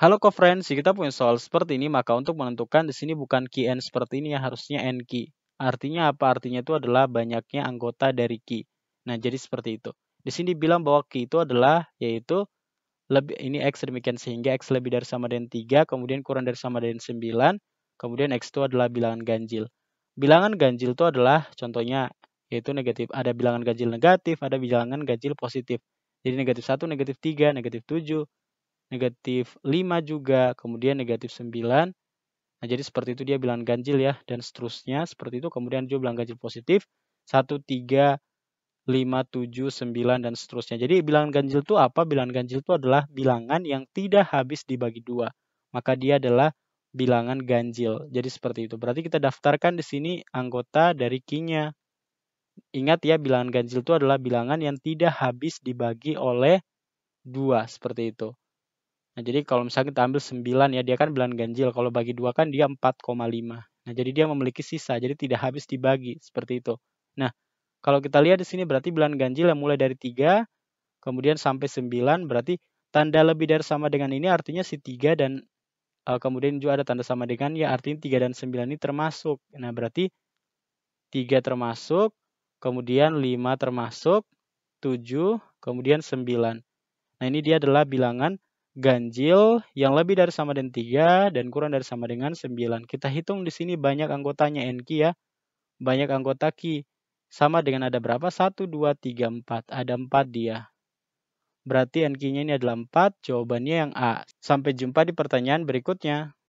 Halo friends, kita punya soal seperti ini, maka untuk menentukan di sini bukan key n seperti ini ya, harusnya n key. Artinya apa? Artinya itu adalah banyaknya anggota dari key. Nah, jadi seperti itu. Di sini bilang bahwa key itu adalah yaitu lebih ini x demikian sehingga x lebih dari sama dengan 3, kemudian kurang dari sama dengan 9, kemudian x itu adalah bilangan ganjil. Bilangan ganjil itu adalah contohnya yaitu negatif. Ada bilangan ganjil negatif, ada bilangan ganjil positif. Jadi negatif 1, negatif 3, negatif 7, negatif 5 juga, kemudian negatif 9. Nah, jadi seperti itu dia bilangan ganjil ya, dan seterusnya. Seperti itu, kemudian juga bilangan ganjil positif, 1, 3, 5, 7, 9, dan seterusnya. Jadi bilangan ganjil itu apa? Bilangan ganjil itu adalah bilangan yang tidak habis dibagi dua. Maka dia adalah bilangan ganjil. Jadi seperti itu. Berarti kita daftarkan di sini anggota dari key Ingat ya, bilangan ganjil itu adalah bilangan yang tidak habis dibagi oleh dua seperti itu. Nah, jadi kalau misalnya kita ambil 9 ya, dia kan bulan ganjil. Kalau bagi 2 kan dia 4,5. Nah, jadi dia memiliki sisa, jadi tidak habis dibagi, seperti itu. Nah, kalau kita lihat di sini berarti bulan ganjil yang mulai dari 3, kemudian sampai 9, berarti tanda lebih dari sama dengan ini artinya si 3 dan uh, kemudian juga ada tanda sama dengan ya artinya 3 dan 9 ini termasuk. Nah, berarti 3 termasuk, kemudian 5 termasuk, 7, kemudian 9. Nah, ini dia adalah bilangan ganjil yang lebih dari sama dengan 3 dan kurang dari sama dengan 9. Kita hitung di sini banyak anggotanya NQ ya. Banyak anggota Q. Sama dengan ada berapa? 1, 2, 3, 4. Ada 4 dia. Berarti NQ-nya ini adalah 4, jawabannya yang A. Sampai jumpa di pertanyaan berikutnya.